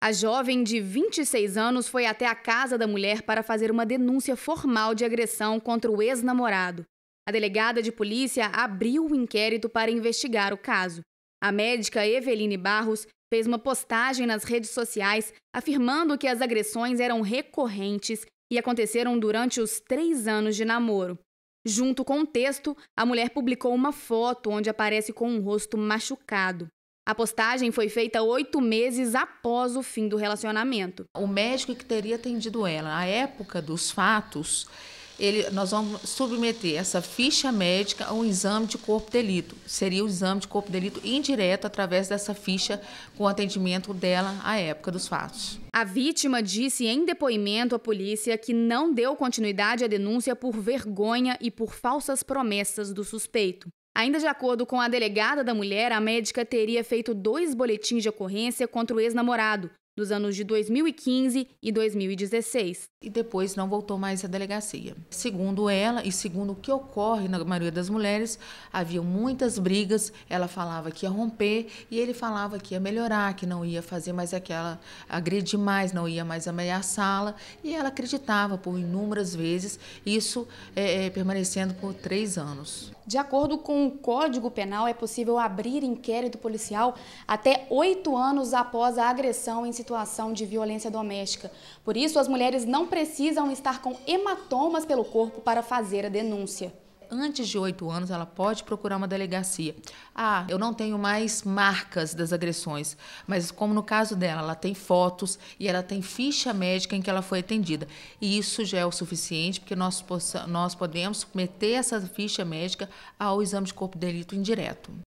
A jovem de 26 anos foi até a casa da mulher para fazer uma denúncia formal de agressão contra o ex-namorado. A delegada de polícia abriu o inquérito para investigar o caso. A médica Eveline Barros fez uma postagem nas redes sociais afirmando que as agressões eram recorrentes e aconteceram durante os três anos de namoro. Junto com o texto, a mulher publicou uma foto onde aparece com um rosto machucado. A postagem foi feita oito meses após o fim do relacionamento. O médico que teria atendido ela, na época dos fatos, ele, nós vamos submeter essa ficha médica a um exame de corpo de delito. Seria o um exame de corpo de delito indireto através dessa ficha com o atendimento dela à época dos fatos. A vítima disse em depoimento à polícia que não deu continuidade à denúncia por vergonha e por falsas promessas do suspeito. Ainda de acordo com a delegada da mulher, a médica teria feito dois boletins de ocorrência contra o ex-namorado, nos anos de 2015 e 2016. E depois não voltou mais à delegacia. Segundo ela e segundo o que ocorre na maioria das mulheres, havia muitas brigas. Ela falava que ia romper e ele falava que ia melhorar, que não ia fazer mais aquela agredir mais, não ia mais ameaçá-la. E ela acreditava por inúmeras vezes, isso é, é, permanecendo por três anos. De acordo com o Código Penal, é possível abrir inquérito policial até oito anos após a agressão em situação situação de violência doméstica. Por isso, as mulheres não precisam estar com hematomas pelo corpo para fazer a denúncia antes de 8 anos, ela pode procurar uma delegacia. Ah, eu não tenho mais marcas das agressões, mas como no caso dela, ela tem fotos e ela tem ficha médica em que ela foi atendida. E isso já é o suficiente, porque nós, nós podemos meter essa ficha médica ao exame de corpo de delito indireto.